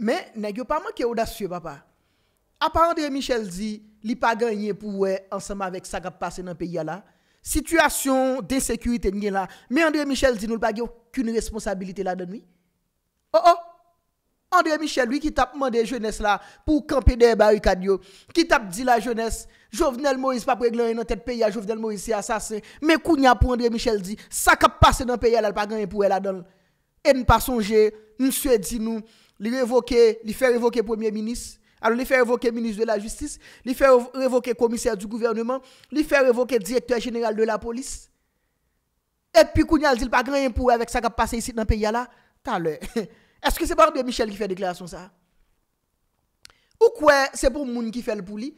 Men, ne gyo pa man ki ou dasye papa. Eh, a pa Andre Michel di, li pa ganyen pou we ansama vek sa kap pase nan peyi ya la. Sityasyon de sekurite ngen la. Men Andre Michel di nou l pa gyo kune responsabilite la denwi. Oh oh, Andre Michel li ki tap mande jones la pou kampi de barikanyo. Ki tap di la jones, Jovenel Moise pa preglenye nan tete peyi ya Jovenel Moise yasase. Men kounya pou Andre Michel di, sa kap pase nan peyi ya la, l pa ganyen pou we la denwi. En pa sonje, mswe di nou... Li revoke, li fè revoke premier minis Alon li fè revoke minis de la justis Li fè revoke komiser du gouvernement Li fè revoke direktor general de la polis Epi kouni al di l pa gran yon pou Avèk sa ka pase yisi nan pe yala Ta lè Eske se pa André Michel ki fè deklarasyon sa? Ou kwen se pou moun ki fè l pou li?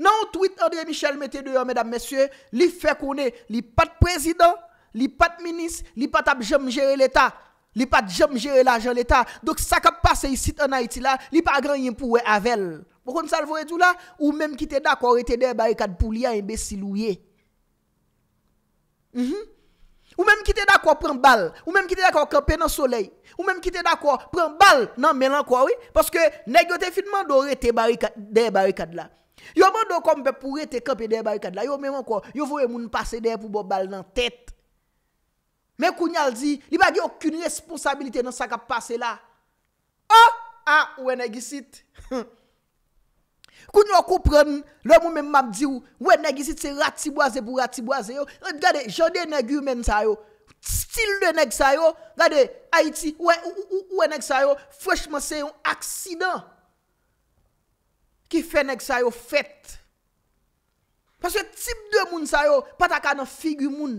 Nan tweet André Michel mette yon Mèdame, mèsyè Li fè kouni Li pat prezident Li pat minis Li pat ap jèm jère l'état Li pa jam jere la jan leta, dok sa kap pase yi sit an Haiti la, li pa gran yin pou we avel. Mwen kon salvo etou la, ou menm ki te dakwa rete der barikad pou li an imbesil ou ye. Mhm. Ou menm ki te dakwa pren bal, ou menm ki te dakwa kope nan soley, ou menm ki te dakwa pren bal nan menan kwa we, paske negyote finman do rete der barikad la. Yo menm do kompe pou rete kope der barikad la, yo menm an kwa, yo vwe moun pase der pou bo bal nan tet. Men kou nyal di li bagi okun responsabilite nan sa ka pase la. Oh, ah, wè negisit. Kou nyal koupren, lò moun men map di ou, wè negisit se rati boaze pou rati boaze yo. Gade, jode negu men sa yo, stil de neg sa yo, gade, Haiti, wè, wè neg sa yo, fweshman se yo, aksida. Ki fè neg sa yo, fèt. Paswe tip de moun sa yo, pata ka nan figu moun.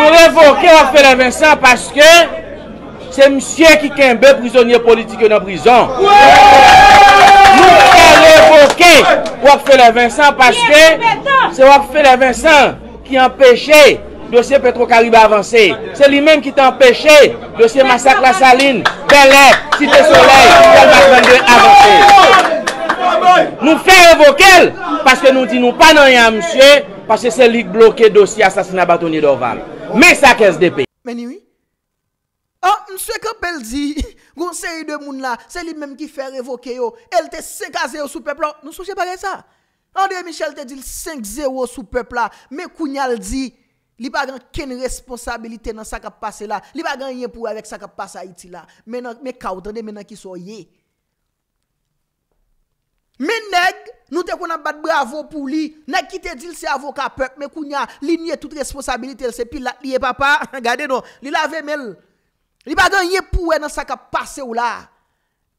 Nou fe evoke wakfele Vincent paske se msye ki kembe prizonye politike nan prizon. Nou fe evoke wakfele Vincent paske se wakfele Vincent ki empeshe dosye Petro Kariba avanse. Se li men ki te empeshe dosye Massakla Saline, Belè, Site Soleil, Galbate-Mandé avanse. Nou fe evoke l, paske nou di nou pananyan msye, paske se lik bloke dosye Asasina Batoni Dovan. Mè sak SDP. Mè niwi? An, mswe kapel di, goun se yi demoun la, se li mèm ki fè revoke yo, el te 5-0 sou pepl la, mswe che bagay sa? André Michel te dil 5-0 sou pepl la, mè kounyal di, li bagan ken responsabilite nan sakap pase la, li bagan yen pou avek sakap pase Haiti la, mè kawtande non, mè nan ki sou ye. Men neg, nou te konan bat bravo pou li, neg ki te dil se avoka pep, men kounya, li nye tout responsabilite, se pilat li e papa, gade nou, li lave mel, li bagan yepouwe nan sa ka pase ou la,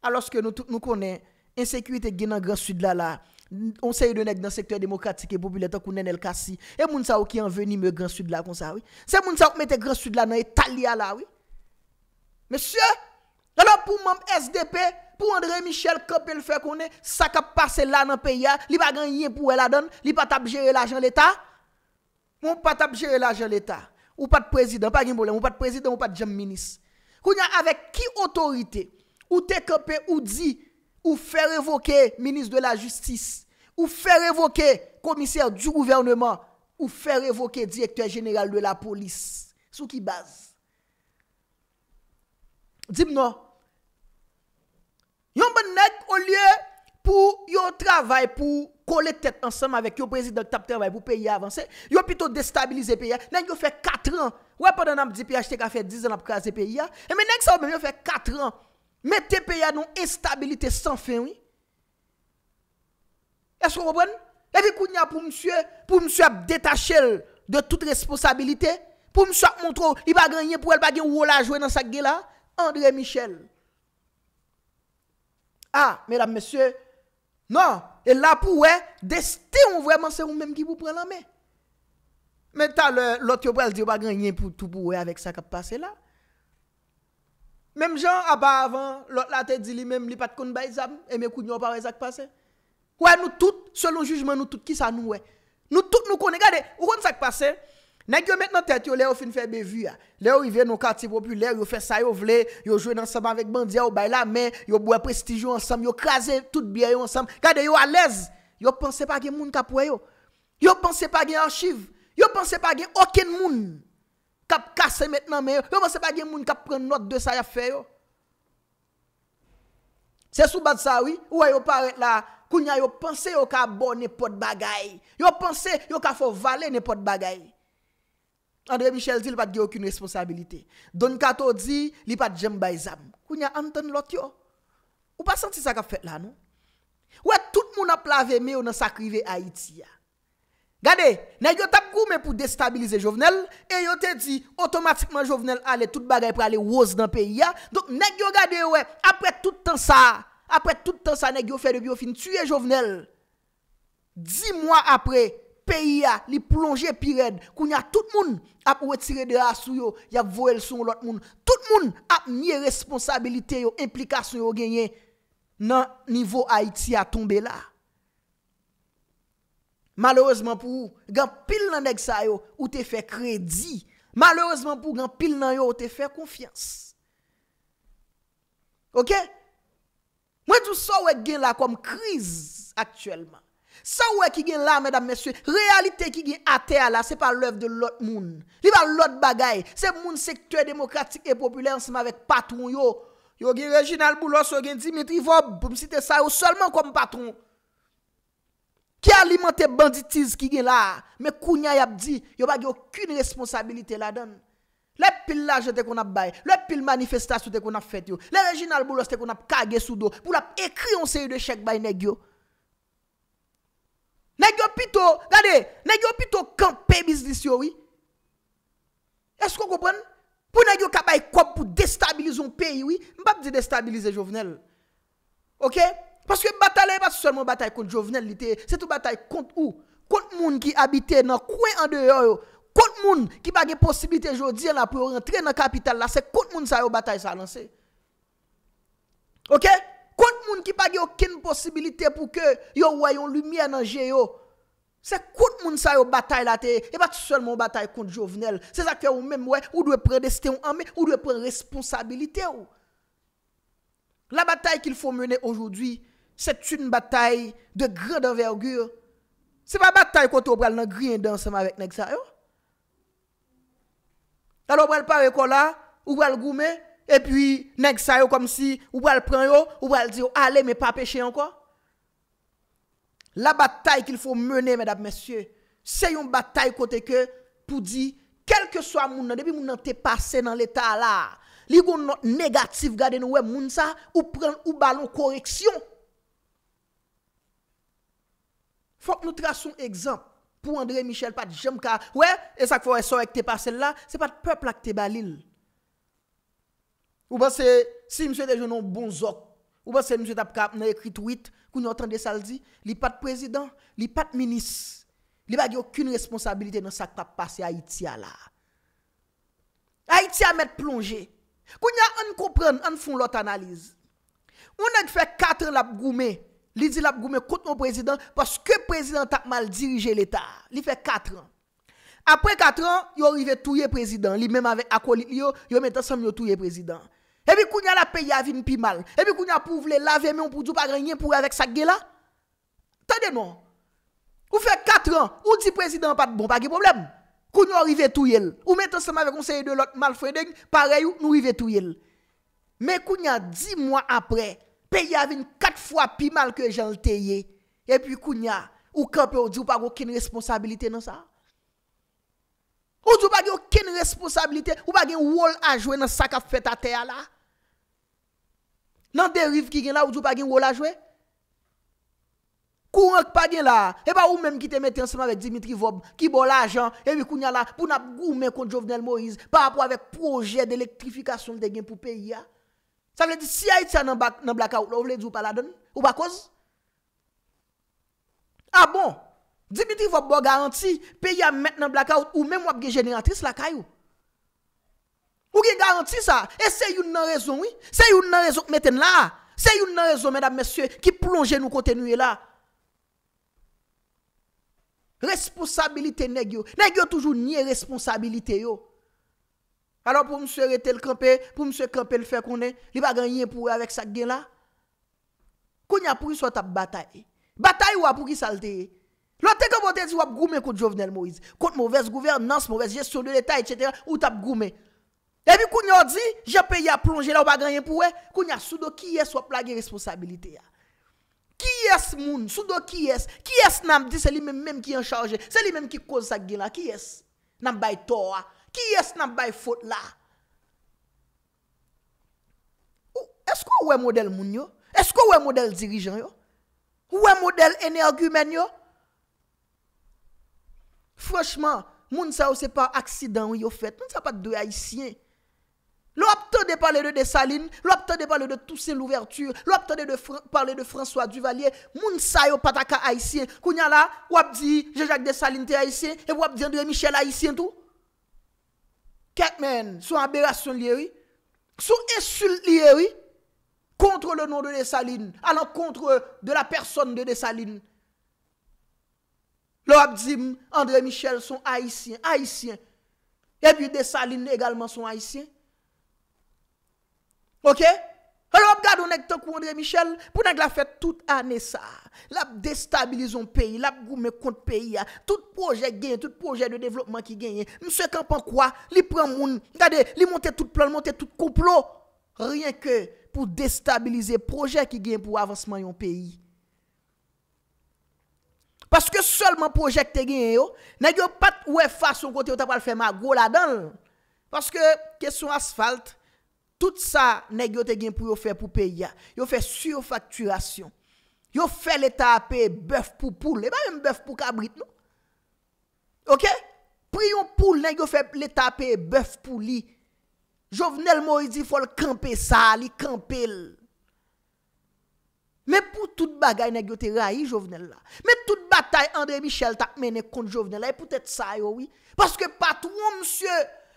aloske nou konen, insekuit e gen nan Grand Sud la la, on se yon neg nan sektory demokratik e popil, eto kounen el kasi, e moun sa ou ki an veni me Grand Sud la kon sa, se moun sa ou k mette Grand Sud la nan Italia la, moun sa ou ki an veni me Grand Sud la, Pou Andre Michel kope l fè konè, sa ka pase la nan pè ya, li pa gan yè pou el adan, li pa tabjère la jan l'Etat, moun pa tabjère la jan l'Etat. Ou pa t'prezident, pa gen bole, moun pa t'prezident, moun pa t'jèm minis. Konya, avèk ki otorite, ou te kope, ou di, ou fè revoke minis de la justis, ou fè revoke komisèr du gouvernement, ou fè revoke direktèr genèral de la polis, sou ki baz. Dib nou, Yon bè bon nèk o lye pou yo travay pou kole tèt ansèm avèk yo prezidant tap travay pou peyi avansè, yo pito destabilize peyi avansè, nèk yo fè 4 an, wè pa nan ap di pi achte ka fè 10 an ap krasi peyi avansè, mè nèk sa wè mè fè 4 an, mè te peyi avansè nou estabilite san fè wè. Esko wè bèn? E fè koun ya pou msè, pou msè ap detache lè de tout responsabilite, pou msè ap montrou, i ba ganyen pou el ba gen wola jwen nan sa gè la, André Michel. Ah, mèdame, mèsyè, nan, e la pou wè, deste ou wèman se ou mèm ki pou pren lan mè. Mè tan lòt yo pral di wak ganyen pou tou pou wè avèk sa kap pase la. Mèm jan, ap avan, lòt la te di li mèm li pat kon bay zam, e mè koun yo ap avèk sa kap pase. Wè, nou tout, selon jujman, nou tout ki sa nou wè. Nou tout nou kon negade, wè kon sa kap pase. Nèk yo met nan tèt yo, lè yo fin fè bevi ya. Lè yo ivey nou kati popi, lè yo yo fè sa yo vle, yo joy nan seman vek bandia, yo bay la men, yo bwe prestijyo ansam, yo kaze tout biye yo ansam. Gade yo alez, yo pense pa gen moun kap wè yo. Yo pense pa gen archiv, yo pense pa gen oken moun kap kase met nan men yo, yo pense pa gen moun kap pren not de sa ya fè yo. Se soubad sa wè, ou wè yo paret la, kounya yo pense yo ka bo ne pot bagay. Yo pense yo ka fo vale ne pot bagay. Andre Michel di li pat ge okun responsabilite. Don Kato di li pat jem bay zam. Kou nya anten lot yo. Ou pa santi sa kap fet la nou? Ou e tout mou na plave me ou nan sakrive Haiti ya. Gade, negyo tap koume pou destabilize Jovenel. E yo te di, otomatikman Jovenel ale tout bagay pou ale woz nan peyi ya. Don negyo gade, apre tout tan sa, apre tout tan sa negyo fe de biofin, tuye Jovenel. Dzi mwa apre, peyi ya li plonje pi red, koun ya tout moun ap wetire de asu yo, ya voel son lot moun, tout moun ap nye responsabilite yo, implikasyon yo genye, nan nivo Haiti a tombe la. Malheureseman pou, gen pil nan deg sa yo, ou te fe kredi, malheureseman pou, gen pil nan yo, ou te fe konfians. Ok? Mwen tou sa we gen la kom kriz, aktuelman. Sa wè ki gen la, mèdam mèsyè, realite ki gen ater la, se pa lèv de lòt moun. Li va lòt bagay, se moun sektèr demokratik e populè ansèm avèk patroun yo. Yo gen Reginald Boulos, yo gen Dimitri Vaub, pou msite sa yo, solman kom patroun. Ki alimante banditiz ki gen la, mè kounya yap di, yo bagi okun responsabilite la dan. Lè pil laje te kon ap bay, lè pil manifestasyon te kon ap fèt yo, lè Reginald Boulos te kon ap kage sou do, pou lèp ekri yon seri de chèk bay neg yo. Nè gyo pito, gade, nè gyo pito kan pe biznis yo wè? E skon koupen? Pou nè gyo kapay kop pou destabilize yon pe wè, mbap di destabilize jovenel. Ok? Paske batalè yon batalè kont jovenel li te, se tou batalè kont ou? Kont moun ki abite nan kwen an deyo yo. Kont moun ki bagè posibilite jodi la pou rentre nan kapital la, se kont moun sa yo batalè sa lanse. Ok? Ok? tout qui ki pas pas aucune possibilité pour que yo une lumière dans jeu. C'est qui a sa yo bataille la te, et pas seulement bataille contre Jovenel. C'est ça que ou même ouais, ou doit des en main, ou doit prendre responsabilité ou. La bataille qu'il faut mener aujourd'hui, c'est une bataille de grande envergure. C'est pas bataille contre pral nan grien ensemble avec nèg sa yo. Alors pral gens là, ou pral goumer E pi, neg sa yo kom si, ou ba l pren yo, ou ba l di yo, ale, me pa peche anko. La batay ki l fo mene, mèdap mesye, se yon batay kote ke, pou di, kelke so a moun nan, debi moun nan te pase nan l etat la, li kon negatif gade nou we moun sa, ou pren ou balon koreksyon. Fok nou trasoun egzamp, pou André Michel pati jem ka, we, e sak fwa e so ek te pase la, se pati pepl ak te balil. Ou ba se si msè bon de jounon bon zok. Ou ba se msè tap kap nan ekrit wit. Koun yo otan de saldi. Li pat prezident. Li pat minis. Li ba di okyoun responsabilite nan sak tap pasi Haitia la. Haitia met plonje. Koun yo an koupren an fon lot analiz. Ou nan fè 4 an lap goume. Li di lap goume kont nou prezident. Paske prezident tak mal dirije l'Etat. Li fè 4 an. Apre 4 an yo rive touye prezident. Li menm avè akoli yo. Yo men tasam yo touye prezident. Epi kou nya la pey avin pi mal, epi kou nya pou vle lave men pou djou pa renyen pou revek sa gela. Tade nou, ou fe 4 an, ou di prezident pat bon, pa ge problem, kou nya ou rive tou yel. Ou mette seman ve konseye de lot mal fwede, parey ou nou rive tou yel. Me kou nya 10 mwa apre, pey avin 4 fwa pi mal ke jan lteye, epi kou nya, ou kape ou djou pa wakine responsabilite nan sa. Ou djou pa gen yo ken responsabilite ou pa gen wòl a jwe nan sakaf peta teya la? Nan derif ki gen la ou djou pa gen wòl a jwe? Kou anke pa gen la, e ba ou menm ki te mette anseman ve Dimitri Vob, Kibola Ajan, Ewi Kunyala, pou nap goumen konti Jovnel Moiz, pa apwa vek proje de elektrifikasyon de gen pou peyi ya? Sa vle di si a itia nan blaka ou, ou vle di ou pa la den? Ou pa koz? A bon! Dimitri va bo garanti peyi a met nan blackout ou mèm wap ge jeneratris la kayou. Ou ge garanti sa. E se yon nan rezon wè. Se yon nan rezon mèten la. Se yon nan rezon mèdam mèsyè ki plonje nou kote nou e la. Responsabilite negyo. Negyo toujou nye responsabilite yo. Ano pou msè rete l krepe, pou msè krepe l fekounè. Li bagan yè pou wè avèk sak gen la. Kounè apou yon sot ap batay. Batay wap ou yon salteye. Lo teke bote di wap gume kout jovenel mou izi. Kout mou vez, gouver, nans mou vez, jesyon de detay, etc. Wout ap gume. Ebi koun yo di, je pe ya plonje la wap aganyen pou we. Koun yo, soudo ki yes wap lage responsabilite ya. Ki yes moun, soudo ki yes. Ki yes nanm di, se li menm menm ki en charge. Se li menm ki kouz sa gina. Ki yes nanm bay towa. Ki yes nanm bay fote la. Esko we model moun yo? Esko we model dirijan yo? We model energymen yo? franchement, moun sa ou c'est pas accident yo fait. Moun sa pas deux haïtien. L'opte de parler de Dessaline, l'opte de parler de Toussaint Louverture, l'opte de parler de François Duvalier, moun sa yo pataka haïtien. Kounya la, wap di Jean-Jacques Dessaline te haïtien, et wap di André Michel haïtien tout. Ketmen, son aberration lié oui. Son insulte lié Contre le nom de Dessaline, à l'encontre de la personne de Dessaline. Lo ap dizim André Michel son haïsien, haïsien. E pi de sa lini egalman son haïsien. Ok? Lo ap gado nek to kou André Michel pou nek la fèt tout anè sa. Lap destabilize yon peyi, lap goume kont peyi ya. Tout projèk genye, tout projèk de devlopman ki genye. Mse Kampankwa li pran moun, li monte tout plan, monte tout kouplo. Rien ke pou destabilize projèk ki genye pou avansman yon peyi. Paske solman projekte gen yo, negyo pat wefa son kote yo tapal fe ma go la don. Paske, kesyon asfalt, tout sa negyo te gen pou yo fe pou peya. Yo fe surfakturasyon. Yo fe le tape beuf pou poule. E ba yon beuf pou kabrit nou. Ok? Pou yon poule negyo fe le tape beuf pou li. Jo vnel mou yi di fol kampe sa, li kampe l. Mais pour toute bagaille, nèg yo Jovenel Mais toute bataille André Michel t'a mené contre Jovenel là, et peut-être ça oui, parce que patron monsieur,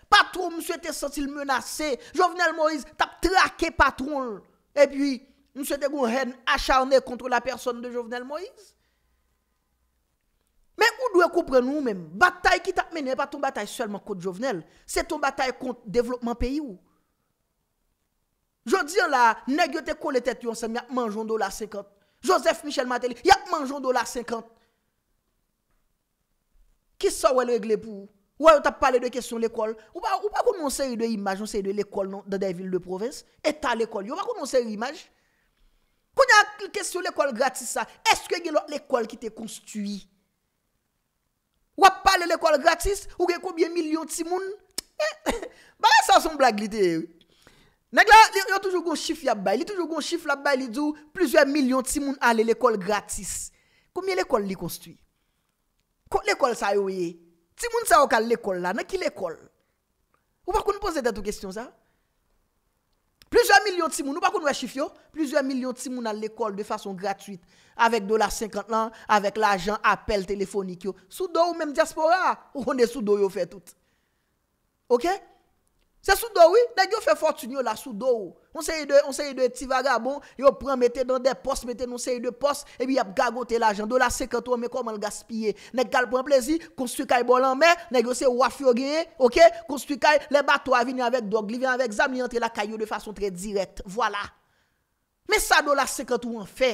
patron monsieur te senti menacé. Jovenel Moïse t'a traqué patron et puis monsieur te gon haine contre la personne de Jovenel Moïse. Mais où doit comprendre nous même. bataille qui t'a mené pas ton bataille seulement contre Jovenel, c'est ton bataille contre développement pays ou. Jodi an la, negyo te kon le tet yon sem, ya manjon dolar 50. Josef Michel Mateli, ya manjon dolar 50. Kis sa wè lègle pou? Ou wè yo ta pale de kesyon l'ekol? Ou wè konon se yon de imaj, yon se yon de l'ekol nan, da devil de provins? Eta l'ekol, yo wè konon se yon imaj? Konon yon kesyon l'ekol gratis sa, eske gen lò l'ekol ki te konstuy? Ou wè pale l'ekol gratis, ou gen koubyen milyon timoun? Eh, ba la sa son blag lite yon? Nèk la, yo toujou goun chif yap bay, li toujou goun chif lap bay, li djou plizye milyon timoun ale l'ekol gratis. Koumye l'ekol li konstwi? Koumye l'ekol sa yo wey? Timoun sa yo kal l'ekol la, nan ki l'ekol? Ou bakoun nou pose detou kestyon sa? Plizye milyon timoun, ou bakoun nou e chif yo? Plizye milyon timoun ale l'ekol de fason gratis. Avek do la 50 lan, avek la jan apel telefonik yo. Soudo ou men diaspora, ou konde soudo yo fe tout. Ok? Se sou do ou, nèk yo fè fòrtun yo la sou do ou. On se yi de, on se yi de ti vagabon, yo pran metè nan de pos, metè nan se yi de pos, e bi yap gagote la jan. Dola sekatou an me koman l gaspye. Nèk kal pran plezi, konstu kaj bolan mè, nèk yo se wafyo geye, ok, konstu kaj le bato avini anvek dog, li vyan anvek zam, li antre la kayo de fason tre direk. Voilà. Me sa do la sekatou an fè.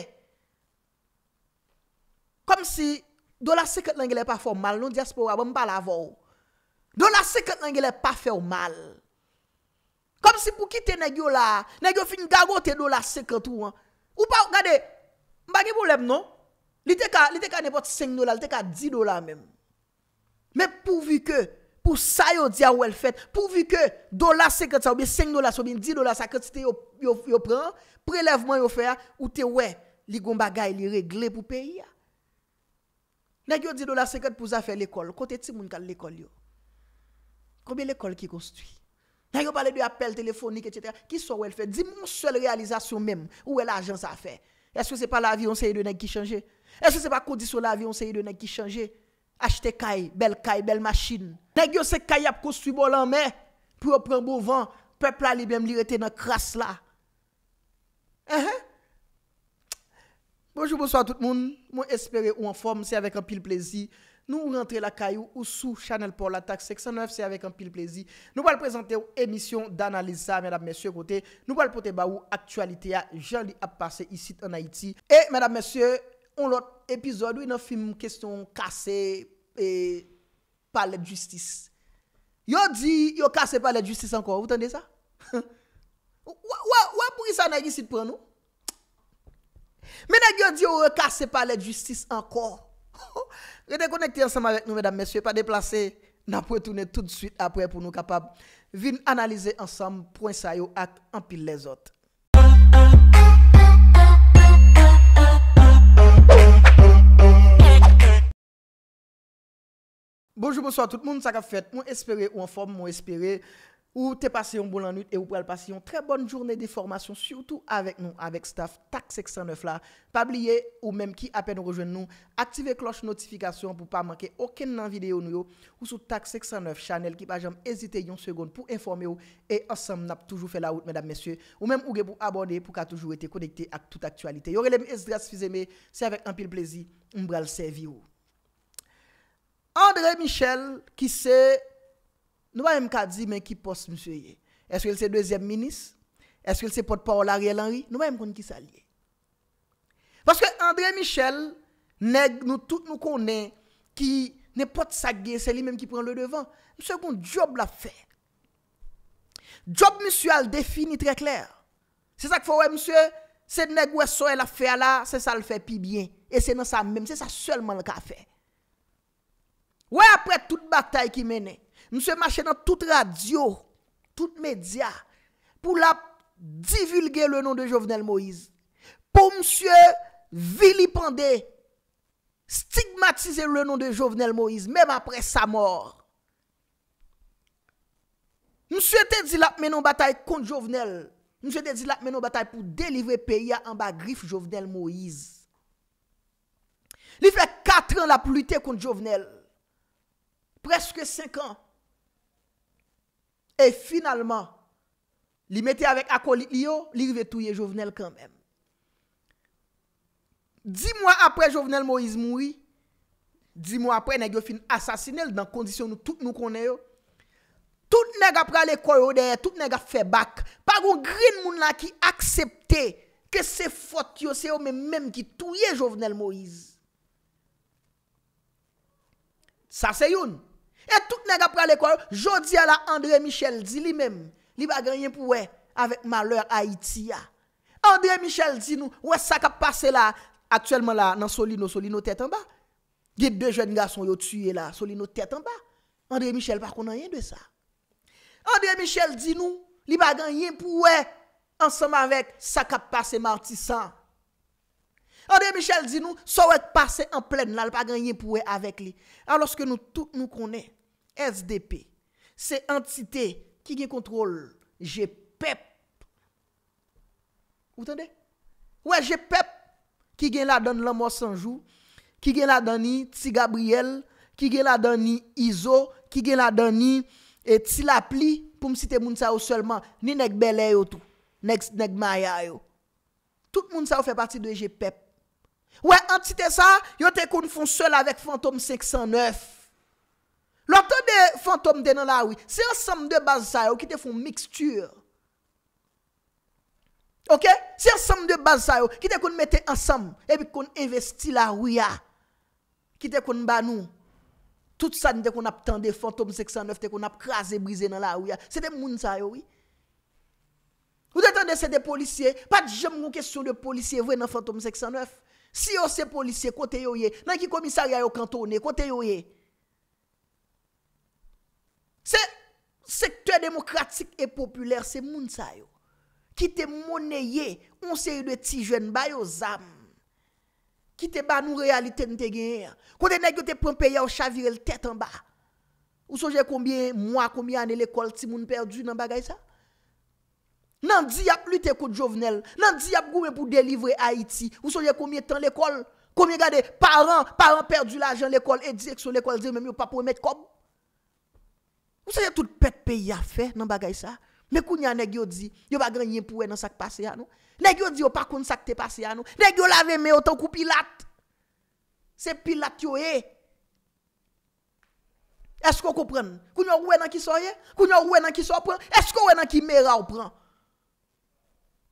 Kom si, do la sekatou an gè lè pa fò mal, non di aspo wab, bon, an pa la vò. Do la sekatou an gè lè Kom si pou kite negyo la, negyo fin garote do la sekant ou an. Ou pa, gade, mbagi bolem non? Li te ka, li te ka nepot 5 dola, li te ka 10 dola men. Men pouvi ke, pou sa yo diya ou el fèt, pouvi ke dola sekant sa ou bin 5 dola, so bin 10 dola sekant se te yo pren, prelevman yo fè, ou te we, li goun bagay li regle pou peyi ya. Negyo 10 dola sekant pou zafè l'ekol, kote ti moun kal l'ekol yo. Kome l'ekol ki konstwi? Nèk yo pale de apel telefonik etc, ki so wèl fè? Di moun sel realizasyon mèm, wèl ajan sa fè. Eske se pa la vi yon se yon nèk ki chanje? Eske se pa kondisyon la vi yon se yon nèk ki chanje? Achte kay, bel kay, bel machin. Nèk yo se kay ap kostu bo lan mè, pou yo pren bo van, pepla li bèm li rete nan kras la. Ehè? Uh-huh. Bonjou bonsoit tout moun, moun espere ou an form se avèk an pil plezi. Nou ou rentre la kayou ou sou chanel Paul Attax 69, se avèk an pil plezi. Nou wèl prezante ou emisyon d'analize sa, mèdap mèsyò, kote. Nou wèl pote ba ou aktualite ya jali ap pase isit an Haiti. Et mèdap mèsyò, ou l'ot epizode ou yon film kesey kasey palet justice. Yo di yo kasey palet justice anko, ou tande sa? Wè pou isa an Haiti isit pou an nou? Mèdap yo di yo kasey palet justice anko. Rete konekte ansam avèk nou mèdam mèsyè pa deplase nan pwè toune tout swit apwè pou nou kapab vin analize ansam pwè sa yo ak anpil lè zot Bonjour, bonsoir tout moun Saka fèt, moun espere ou anform moun espere Ou te pase yon boulan nout e ou pou al pase yon tre bonne journe de formasyon Siyoutou avek nou, avek staff, tak 609 la Pabliye ou mem ki apen nou rejoen nou Aktive kloche notifikasyon pou pa manke oken nan video nou yo Ou sou tak 609 channel ki pa jom ezite yon segoun pou informe yo E osam nap toujou fe laout, medam mesye Ou mem ou ge pou abode pou ka toujou ete konekte ak tout aktualite Yore lem es dras fizeme, se avek an pil plezi, mbral se vi yo André Michel ki se... Nou ba yon mka di men ki post msye ye? Eske l se dezyem minis? Eske l se pot pa ou la riel anri? Nou ba yon mkon ki sa liye? Paske André Michel, neg nou tout nou konen, ki ne pot sa gen, se li men ki pran le devan, msye kon job la fe. Job msye al defini tre kler. Se sa k fwe msye, se neg wè so el a fe ala, se sa l fe pi bien, e se nan sa men, se sa selman l ka fe. Wè apre tout batay ki mene, Mse mache nan tout radio, tout media, pou la divulge le non de Jovenel Moïse. Po mse vilipande, stigmatize le non de Jovenel Moïse, mèm apre sa mor. Mse te di la menon batay kont Jovenel. Mse te di la menon batay pou delivre peyi an bagrif Jovenel Moïse. Li fe katren la pou lute kont Jovenel. Preske 5 an. E finalman, li mette avèk akolit li yo, li ve touye Jovenel kanmen. Di mwa apre Jovenel Moïse moui, di mwa apre negyo fin asasinel dan kondisyon nou tout nou konnen yo, tout neg apre ale korode, tout neg apre febak, pa goun grin moun la ki aksepte ke se fote yo se yo men menm ki touye Jovenel Moïse. Sa se yon. Et tout nè gap pral ekor, jodi ala André Michel di li mèm, li bagan yin pou wè, avèk malèr Haiti ya. André Michel di nou, wè sakap pase la, atyèlman la nan soli nou, soli nou tèt anba. Git dè jèn gason yo tüyè la, soli nou tèt anba. André Michel pakou nan yin dè sa. André Michel di nou, li bagan yin pou wè, ansèm avèk sakap pase martisan. Ordeye Michel zinou, sa wèk passe en plèn, lal pa ganyen pou wèk avèk li. Arlòske nou tout nou konè, SDP, se entite ki gen kontrol, GPEP. Wè e GPEP ki e gen la don lèm wò sanjou, ki gen la don ni Tsi Gabriel, ki gen la don ni Izo, ki gen la don ni Tsi Lapli, pou msite moun sa ou selman, ni neg belè yo tou, neg maya yo. Tout moun sa ou fè pati de GPEP. E Wè, an ti te sa, yo te kon fon sol avèk fantom 509. Lò ton de fantom de nan la wè, se ansam de bazay wè ki te fon mikstur. Ok? Se ansam de bazay wè, ki te kon mette ansam, e bi kon investi la wè ya. Ki te kon banou. Tout sa ni te kon ap tende fantom 509, te kon ap krasè brise nan la wè ya. Se te moun sa yo wè. Wè te tende se de polisye, pa di jem goun kesyon de polisye wè nan fantom 509. Si yo se polise, kote yo ye, nan ki komisari a yo kantone, kote yo ye. Se, sektwè demokratik e popüler se moun sa yo. Kite moun e ye, moun se yu de ti jwen ba yo zam. Kite ba nou realite nou te genye. Kote nan ki yo te pwempe ya yo chavire l tèt an ba. Ou sonje konbien mwa, konbien ane l ekol ti moun perdu nan bagay sa. Nan di ap lute kou jovenel Nan di ap goumen pou delivre Haiti Ou soje koumye tan l'ekol Koumye gade paran, paran perdu l'ajan l'ekol E di ekso l'ekol, di mèm yo pa pou emet kob Ou soje tout pet peyi afe eh. nan bagay sa Mè eh? kounya negyo di Yo bagan yin pou wè nan sak pase ya nou Negyo di yo pa koun sak te pase ya nou Negyo lave mè yo tan kou pilat Se pilat yo e Esko kou pren? Kounyo wè nan ki soye? Kounyo wè nan ki so pren? Esko wè nan ki mè ra ou pren?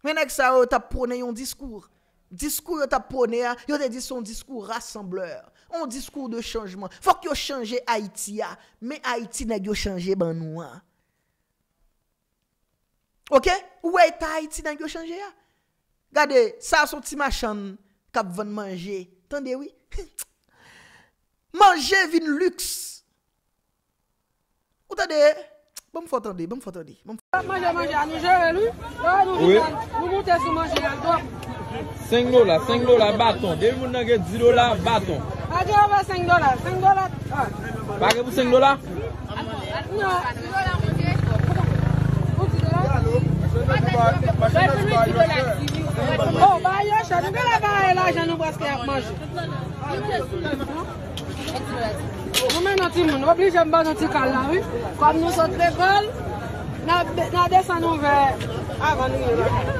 Men ek euh, sa yo ta pwone yon diskour. Diskour yo ta pwone ya. Yo te di son diskour rassembleur. Yon diskour de chanjman. Fok yo chanje Haiti ya. Men Haiti nag yo chanje ban nou an. Ok? Ou e ta Haiti nag yo chanje ya? Gade, sa son ti machan kap van manje. Tande oui? Mange vin lüks. Ou tande? E? Bon fote bon, bon, de, bon fote de. Mange, mange, anou jere lui. Ou e? Mou moutes ou manje yal do. 5 dola, 5 dola, baton. Dey moun nage 10 dola, baton. A diyo ava 5 dola, 5 dola. Bage ah. pou 5 dola? Non. Mou moutes ou manje? Moutes ou manje? Nan ou? Mou moutes ou manje? Nan ou? Nan ou? Nan ou? Nan ou? Nan ou? Nan ou? Mwen noti moun, wap li jem ba noti kalan, wè? Kom nou son tre bol, nan desan nou ve... Avan nou yon vat.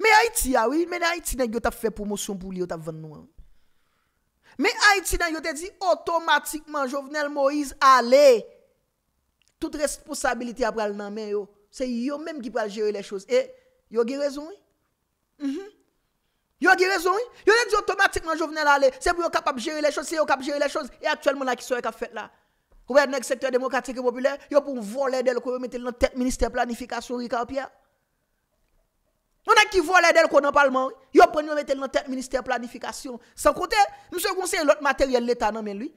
Mwen Haiti a, wè? Mwen Haiti nan yon ta fè promosyon pou li yon ta ven nou, wè? Mwen Haiti nan yon te di, otomatikman, Jovenel Moïse, alè! Tout responsabilite ap pral nan men yon. Se yon menm ki pral jere le chouse. E, yon ge rezon, wè? Mwen? Mhm. Yo a raison, yo a dit automatiquement venais aller, c'est pour capable de gérer les choses, c'est capable gérer les choses et actuellement là qui sont fait là. Vous avez le secteur démocratique et populaire, vous pour voler d'elle qu'on mettre dans tête ministère planification Ricard Pierre. On a qui Vous d'elle qu'on dans parlement, yo pouvez mettre dans tête ministère planification. Sans compter monsieur conseiller l'autre matériel l'État non mais lui.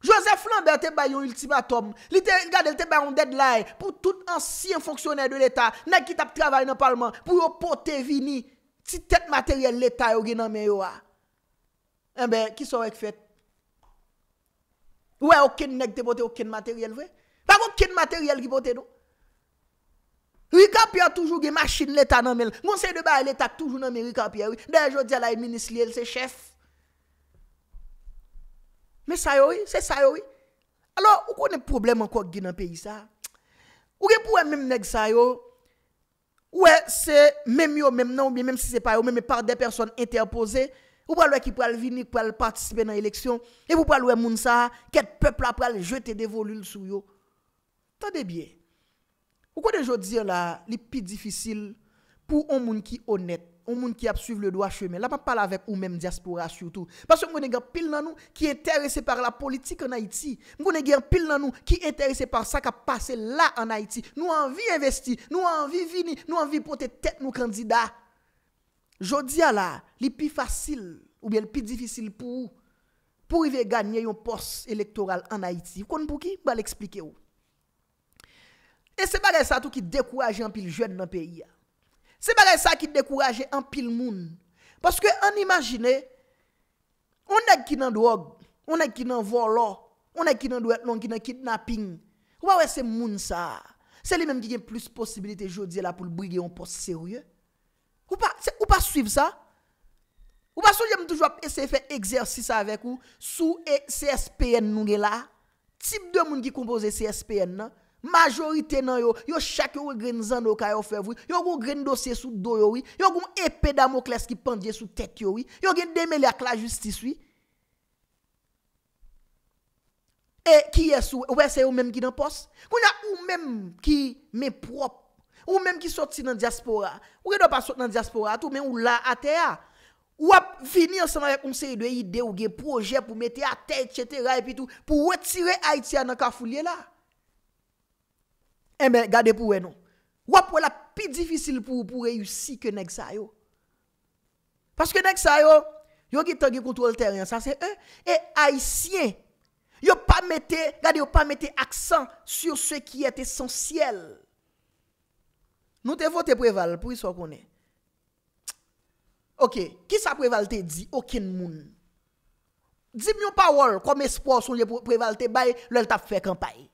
Joseph Lambert te bay un ultimatum. il te regarde te un deadline pour tout ancien fonctionnaire de l'État, qui t'a travail dans parlement pour porter vini Si tet materyel leta yo gen anmen yo a. Eh en be, ki so ek fet? Ou e okin neg te bote okin materyel vwe? Bak okin materyel ki bote nou? Rikapya toujou gen masin leta anmen. Monsen de ba leta toujou anmen rikapya wwe. Denjou di alay minis li el se chef. Me sayo wwe? Se sayo wwe? Alo, ou konen problem anko gen anpeyi sa? Ou gen pou emem neg sayo wwe? Ouè se mèm yo mèm nan ou mèm si se pa yo mèm e par de person interpose, ou pa louè ki pou al vinik pou al partisipe nan eleksyon, e pou pa louè moun sa, ket pepla pou al jete devolu l sou yo. Tade bie. Ou kwa dejo diyo la li pi difisil pou an moun ki honet. ou moun ki apsuive le do a cheme. La pa pala vek ou men diaspora syoutou. Pase mwen gen pil nan nou ki enterese par la politik an Haiti. Mwen gen pil nan nou ki enterese par sa ka pase la an Haiti. Nou anvi investi, nou anvi vini, nou anvi pote tet nou kandida. Jodi a la, li pi fasil ou bi el pi difisil pou, pou i ve ganyay yon pos elektoral an Haiti. Kon pou ki, ba l'explike ou. E se bagay sa tou ki dekouajan pil jwen nan peyi a. Se bagay sa ki dekouraje an pil moun. Paske an imagine, on ek ki nan drog, on ek ki nan volor, on ek ki nan dwetnon, ki nan kidnapping. Ou pa we se moun sa? Se li menm ki gen plus posibilite jodi la pou l'bouyge yon pos serye. Ou pa, se ou pa suiv sa? Ou pa sou jem toujwa ese fe egzersis avek ou, sou e CSPN nou gen la, tip de moun ki kompose CSPN nan, Majorite nan yo, yo chak yo we gren zan do ka yo fevwi, yo gwen gren dosye sou do yo wi, yo gwen epe damo kles ki pandye sou tek yo wi, yo gwen deme lak la justis wi. E, kiye sou, wè se yo mèm ki nan pos? Gwen ya ou mèm ki mè prop, ou mèm ki sot si nan diaspora. Ou gwen do pa sot nan diaspora, tou mèm ou la ate ya. Ou ap vini anseman rekonseri doye ide, ou gwen proje pou mete ate, et cetera, epi tou, pou wetire Haitia nan kafou liye la. E eh men, gade pou we nou. Wap wè la pi difisil pou reyoussi ke nek sa yo. Paske nek sa yo, yo ki tan ki kontrol teryen sa, se e, e aisyen. Yo pa mette, gade yo pa mette aksan sur se ki et esensyel. Nou te vote preval pou yiswa konen. Ok, ki sa preval te di? Okin moun. Dimi yo pa wòl, kom espò son li preval te bay, lèl ta fèk an paye.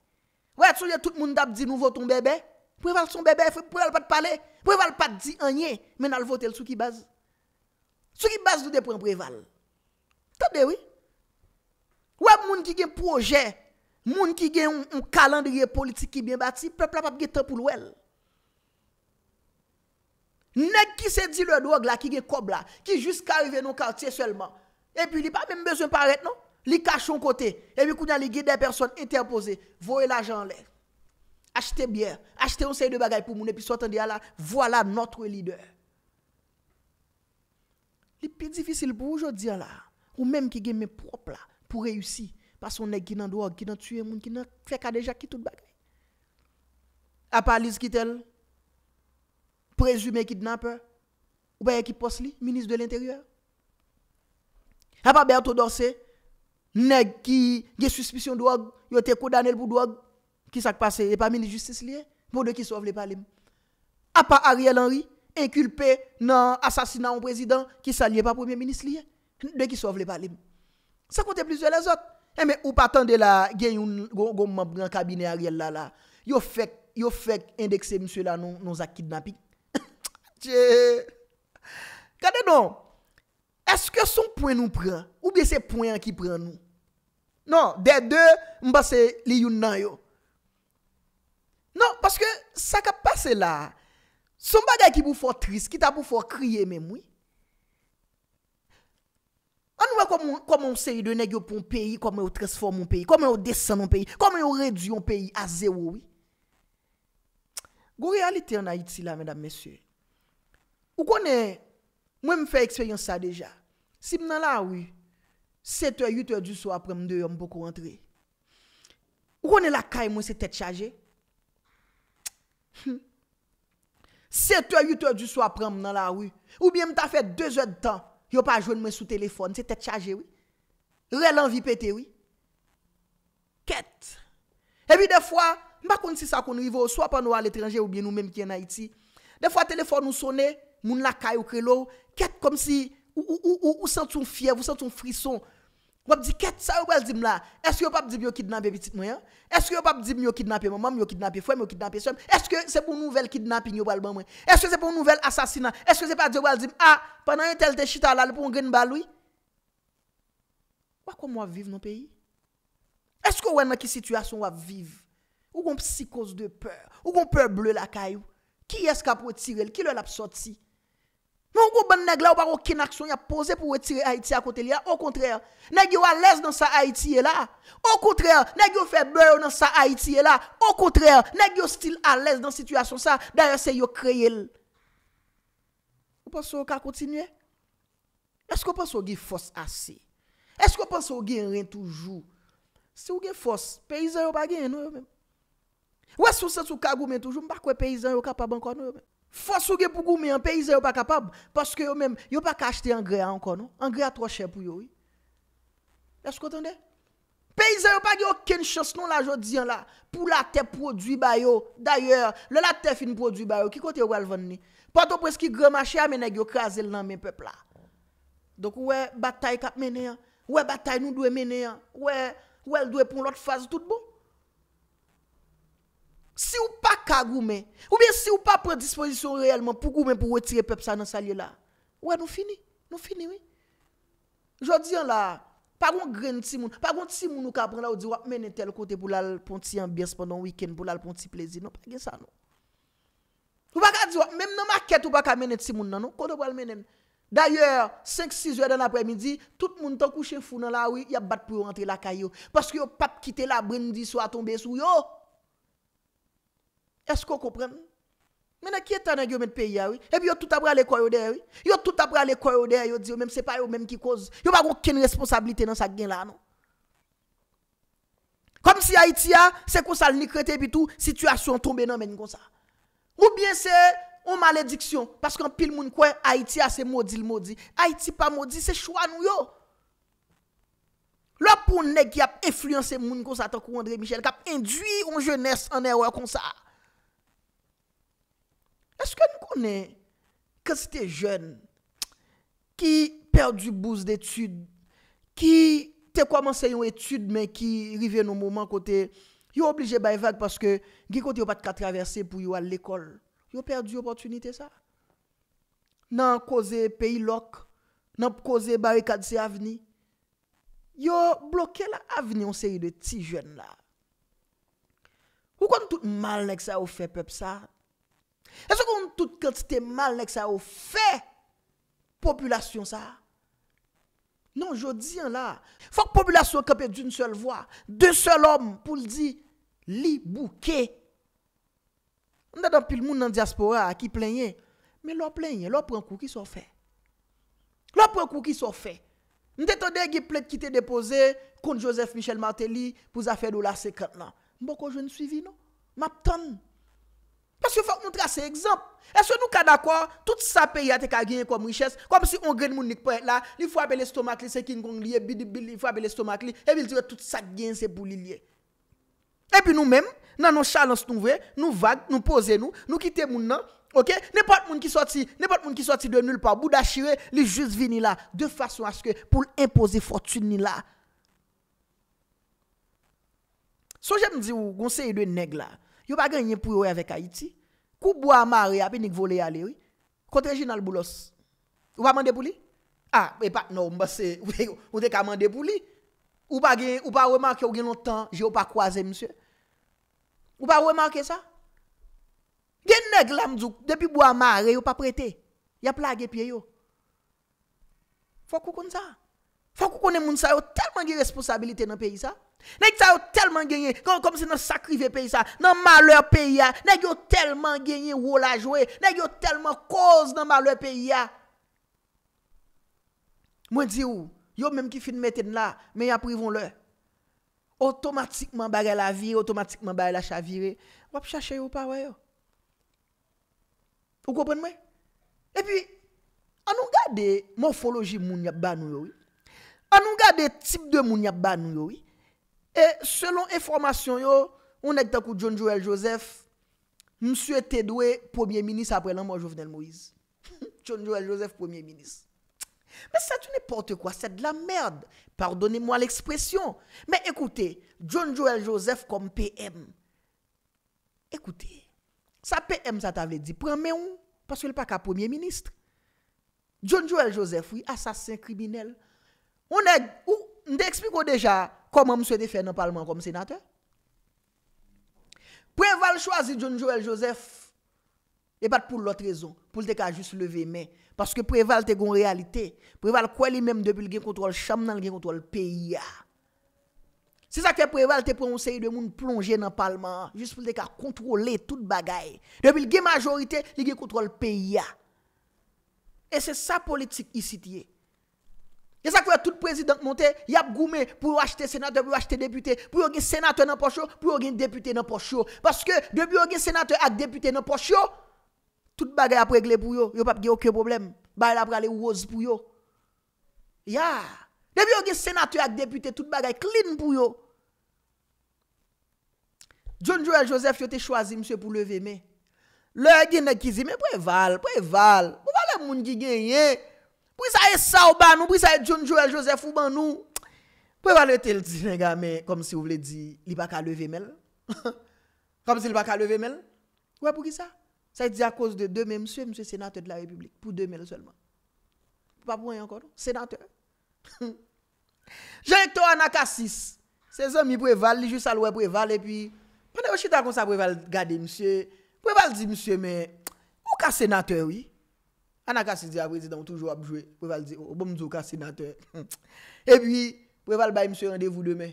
Wè, sou yè tout moun dap di nou voton bebe? Preval son bebe, preval pat pale, preval pat di anye, men al votel sou ki base. Sou ki base doudè pou an preval. Tade wè. Wè moun ki gen proje, moun ki gen un kalandriye politik ki bin bati, pleple pap gen trep ou lwèl. Nèk ki se di lè drog la ki gen kob la, ki jusqu'arive nou kartye selman, epi li pa mèm bezon paret nou. li cache côté, et puis kounya li guide des personnes interposées, voyez l'argent en l'air. Achetez bien, achetez un série de bagages pour moun, et puis sortez là, voilà notre leader. li plus difficile pour aujourd'hui là, ou même qui gagne mes propres là, pour réussir, parce qu'on est qui nan drogue, qui nan tué moun, qui nan fait ka déjà qui tout bagay. À part qui Kittel, présumé kidnapper ou bien qui poste li, ministre de l'Intérieur. À part Berthaud Neg ki ge suspisyon doag, yo te kodanel pou doag, ki sak pase repaminis justice liye, pou de ki sov le palim. A pa Ariel Henry, inkulpe nan asasina ou prezident, ki salye pa premier ministre liye, de ki sov le palim. Sa konte plizye le zot. Eme, eh, ou patan de la gen yon grand kabine Ariel la la, yo fek indekse msye la nou non zak kidnapik. Tche, kade non? Eske son poen nou pren? Ou bi se poen ki pren nou? Non, de de, mba se li yon nan yo. Non, paske sa ka pase la, son bagay ki bou fò tris, ki ta bou fò kriye men mwi. An wè koman se yon negyo poun peyi, koman yon transformon peyi, koman yon desenon peyi, koman yon redyon peyi a zewo wè. Gou realite yon a iti la, men dam mesye. Ou konen, Mwen mwen fè eksperyans sa deja. Si mnen la wè, 7 ou 8 ou 12 ou aprem mwen deyòm boku rentre. O konen la kay mwen se tet chaje? 7 hmm. ou 8 ou 12 ou aprem mwen la wè. Ou bie mwen ta fè 2 ou 8 ou 10. Yo pa joun mwen sou telefon. Se tet chaje wè. Rè lan vi pète wè. Kèt. E bi de fwa, mwen pa konen si sa konen yi vo. So apan wè al etranje ou bie nou menm ki en Haiti. De fwa telefon nou sonè, mwen la kay ou kre lou. Quête comme si, ou, ou, ou, ou, sentez une fièvre, vous sentez un frisson. Vous dit, qu'est-ce que ça vous là Est-ce que vous pas dit que kidnappé petit moyen Est-ce que vous pas dit que kidnappé maman, yo kidnappé frère, yo kidnapper soeur Est-ce que c'est pour une nouvelle kidnapping Est-ce que c'est pour un nouvel assassinat Est-ce que c'est pas Dieu dit ah pendant un tel chita là pour un grain balle oui quoi comment vivre dans pays Est-ce que vous dans quelle situation vous vivre Ou une psychose de peur, ou une peur bleue la caillou Qui est-ce qui a tirer Qui l'a sorti Mwen go ban neg la ou bar okin aksyon ya pose pou wetire Haiti a kote li la? Ou kontrè, neg yo alèz nan sa Haiti e la? Ou kontrè, neg yo fe blè yo nan sa Haiti e la? Ou kontrè, neg yo stil alèz nan sityasyon sa da yase yo kreye lè? Ou panso ou ka kontinye? Esko ou panso ou gen fos ase? Esko ou panso ou gen ren toujou? Se ou gen fos, peyizan yo pa gen nou yo men? Ou esou se tou kagou men toujou, mbakwe peyizan yo ka pa bankon nou yo men? Fos ou ge pou gome an, peyize yo pa kapab, paske yo men, yo pa ka achete an gre an kon, an non? gre a troche pou yo. Ya chko tende? Peyize yo pa ge yo ken chos non la jodi an la, pou la te prodwi bayo, dayer, le la te fin prodwi bayo, ki kote yo wèl venni? Pato pou eski gre ma che a menè, yo kaze l nan men pepla. Dok wè, batay kap menè an, wè, batay nou dwe menè an, wè, wè, l dwe pou l ot faz tout bon. Si ou pas ka goumen, ou bien si ou pas prend disposition réellement pour goumen pour retirer peuple ça dans salier là. Ouais, nous fini, nous fini oui. Jodi la pas gon grain ti moun, pas gon ti moun ou ka prendre là ou di wap mener tel côté pour la ponti ambiance pendant week-end pour la ponti plaisir, non pas gen ça non. Ou pas ka di même dans maquette ou pas ka mener ti moun nan non, va le mener. D'ailleurs, 5-6 heures dans l'après-midi, tout le monde est couché fou dans la oui, il y a battre pour rentrer la caillou. Parce que pas quitter la brindis soit tombé sous yo. Esko kompreme? Menè ki etanè gyo men pe ya wè? Ebi yo tout apra non. ah, le korode wè wè? Yo tout apra le korode wè yo di yo Mèm se pa yo mèm ki koz Yo pa kon ken responsabilite nan sa gen la non Kom si Haiti a Se kon sal nikrete bitou Situasyon tombe nan men kon sa Ou bien se O malediksyon Paske an pil moun kwen Haiti ah, a se modi l modi Haiti pa modi se chwa nou yo Lò pou nek yap Efluense moun kon sa Tako Andre Michel Kap indui on jenes An erwa kon sa Aske nou konen ke si te jen ki perdi bouse detude, ki te kwa manse yon etude men ki rive nou mouman kote, yo oblije bayevak paske gikote yo pat katraverse pou yo al lekol. Yo perdi yon portunite sa. Nan kose peyi lok, nan kose barikad se avni, yo bloke la avni yon seri de ti jen la. Ou kon tout mal nek sa ou fe pep sa? E se kon tout katite mal nek sa ou fe Populasyon sa Non, jodi an la Fok populasyon kepe d'un sel vwa D'un sel om pou l'di Li bouke Nde dan pil moun nan diaspora Ki plenye Me lò plenye, lò pren kou ki so fe Lò pren kou ki so fe Nde tode gip plet ki te depose Kont Joseph Michel Martelly Pou zafèd ou la sekat nan Mbokon joun suivi nou Maptan Paske fòk moun trase egzamp. E sò nou ka dakò, tout sa peyate ka genye kòm wichès, kòm si on gren moun nik pò et la, li fò apel estomak li, se kin kong liye, bidibili, fò apel estomak li, e bil dire tout sa genye se boulilye. E pi nou men, nan nou chalans nou ve, nou vag, nou pose nou, nou kite moun nan, ok, nepot moun ki soti, nepot moun ki soti de nul pa, bouda chire, li juz vini la, de fason aske, pou l'impose fòtuni la. Sò jèm di ou, Ou pa genye pou yoy e avek Haiti, kou Bouamare apenik vole yale yoy, kontre Jinal Boulos. Ou pa mande pou li? Ha, e pa, nou, mbase, ou dek a mande pou li. Ou pa remarke ou gen yon tan, je ou pa kwaze, msye. Ou pa remarke sa? Gen nek la mdouk, depi Bouamare, yoy pa prete, ya plage piye yoy. Fokou kon sa? Fakou konen moun sa yo telman ge responsabilite nan peyi sa? Nèk sa yo telman genye, kon kom se nan sakrive peyi sa, nan malèr peyi ya, nèk yo telman genye wou lajwe, nèk yo telman koz nan malèr peyi ya. Mwen di ou, yo menm ki fin meten la, men ya privon lè, otomatikman bagè la vir, otomatikman bagè la chavire, wap chache yo pa wè yo. Ou kopèn mwen? E pi, an nou gade, moun foloji moun yap ban wè yo, On ah, nous des types de moun ba oui. Et selon information yo, on est dans John Joel Joseph, monsieur Tedoué premier ministre après l'amour Jovenel Moïse. John Joel Joseph premier ministre. Mais c'est n'importe quoi, c'est de la merde. Pardonnez-moi l'expression. Mais écoutez, John Joel Joseph comme PM. Écoutez, ça PM, ça t'avait dit, prenez ou parce qu'il n'est pas qu'à premier ministre. John Joel Joseph, oui, assassin criminel, On de ekspliko deja koman mswe defen nan palman kom senatè. Preval chwazi John Joel Joseph. E pat pou lot rezon. Poul te ka just leve men. Paske preval te gon realite. Preval kwa li menm debil gen kontrol chanm nan gen kontrol peyi ya. Se sa ke preval te pronseye de moun plonje nan palman. Just pou te ka kontrole tout bagay. Debil gen majorite, li gen kontrol peyi ya. E se sa politik isit ye. Esak fwe tout prezident monte, yap goume pou wachete senatè, pou wachete deputè. Pou yon gen senatè nan pochyo, pou yon gen deputè nan pochyo. Paske, debi yon gen senatè ak deputè nan pochyo, tout bagay ap pregle pou yon. Yon pap gen okè problem. Bail ap gale ou oz pou yon. Ya. Debi yon gen senatè ak deputè, tout bagay klin pou yon. John Joel Joseph yote chwazi msè pou leve me. Le gen ne kizi me, pou e val, pou e val. Pou wale moun di genye. Pwè sa e sa ou ban nou? Pwè sa e John Joel Joseph ou ban nou? Pwè e wè lè tel di lè gamin? Kom si wè lè di li baka lè vè mèl? Kom si li baka lè vè mèl? Wè e pou ki sa? Sa e di a koz de 2 mè msye, msye senatè de la republik. Pwè 2 mèl seulement. Pwè pa pou wè yon kon nou? Senatè. Jè lè kton an a ka 6. Se zon mi pou e val, li jous sal wè pou e val. E pi, panè wè chita kon sa pou e val gade msye. Pou e val di msye, mè, ou ka senatè wè? Anakasi di aprezi dan wou toujou apjoue. Pwè val di, wou oh, bon, bou mzou ka senate. E pi, pwè val baye msè yon rendezvous demè.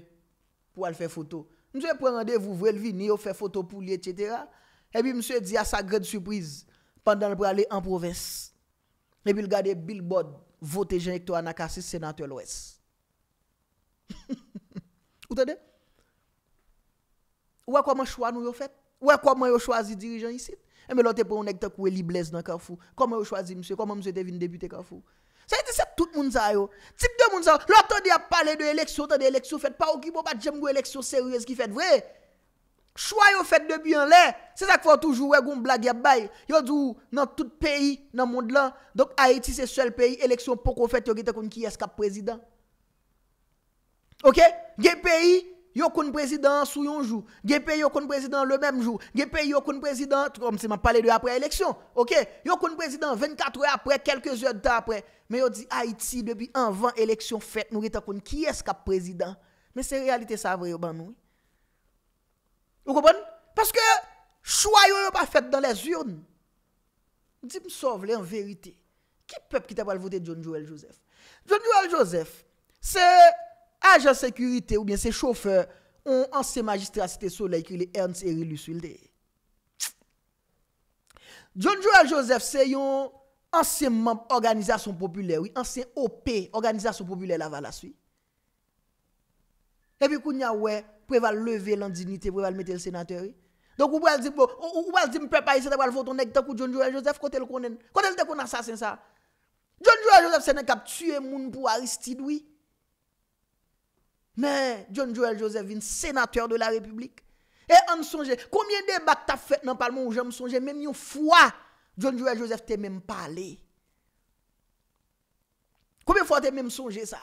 Pwè al fè foto. Msè yon prende rendezvous, vwè l vini, yon fè foto pou li, etc. E pi msè yon di a sa grede sürpriz. Pendan l pou ale en province. E pi l gade billboard, vote jen ekto anakasi senate lwes. Ote de? Ouè kwa man chwa nou yon fè? Ouè kwa man yon chwa zi dirijan isi? Eme lote pou yon ek tak wè li blèz nan kafou. Koman yo chwazi msè? Koman msè te vin debute kafou? Sa yote sep tout moun sa yo. Tip de moun sa yo. Loto di ap pale de eleksyon, loto de eleksyon fèt. Pa ou ki bo pat jem wè eleksyon seryèz ki fèt. Vwè. Chwa yo fèt debi yon lè. Se sak fò toujou wè goun blag ya bay. Yo djou nan tout peyi nan moun lan. Dok Haiti se sel peyi. Eleksyon pou kon fèt yo gete kon ki eskap prezident. Ok? Gen peyi. Yon kon prezident sou yon jou. Gepè yon kon prezident le mèm jou. Gepè yon kon prezident... Om, se ma pale de apre eleksyon. Ok? Yon kon prezident 24 re apre, kelke zyon ta apre. Me yo di, Haiti, bebi, anvan, eleksyon fet nou re ta kon. Ki es ka prezident? Me se realite sa vre yo ban nou. Yo kompon? Paske, chwa yo yo pa fet dan les yon. Di msov le an verite. Ki pep ki te bal vote John Joel Joseph? John Joel Joseph, se... Ajean sekurite ou bien se chofer On anse magistrasite sou la Ikri li Ernst Eri Luss John Joel Joseph se yon Anse mamp organizasyon popule Anse OP Organizasyon popule la va la su E pi kou nyawè Pwè val leve lan dignite Pwè val mette l senate Donk ou waz di m prepay se te wal voto Nek takou John Joel Joseph Kote l dekoun asasen sa John Joel Joseph se ne kap tue moun pou Aristide Oui Mais John Joel Joseph est sénateur de la République. Et on songe, combien de débats tu as fait dans le Parlement où me songer, même une fois, John Joel Joseph t'a même parlé. Combien de fois tu même songé ça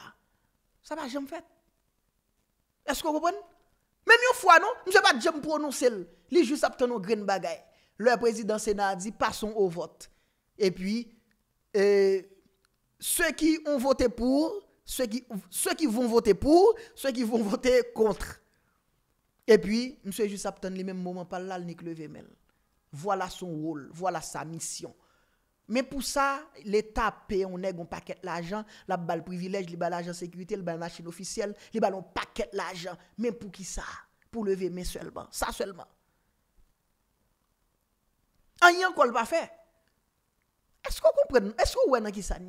Ça va jamais fait. Est-ce que vous comprenez Même une fois, non Je ne pas jamais prononcer. Il juste à une grande bagaille. Le président Sénat dit passons au vote. Et puis, euh, ceux qui ont voté pour, ceux qui, ceux qui vont voter pour, ceux qui vont voter contre. Et puis, monsieur juste les mêmes moments par là, le Levemel. Voilà son rôle, voilà sa mission. Mais pour ça, l'État paye, on est un paquet l'argent, la balle privilège, la balle l'argent sécurité, la balle machine officielle, la balle l'argent. Mais pour qui ça Pour lever mais seulement, ça seulement. Rien qu'on ne pas faire. Est-ce qu'on comprend Est-ce qu'on voit dans qui ça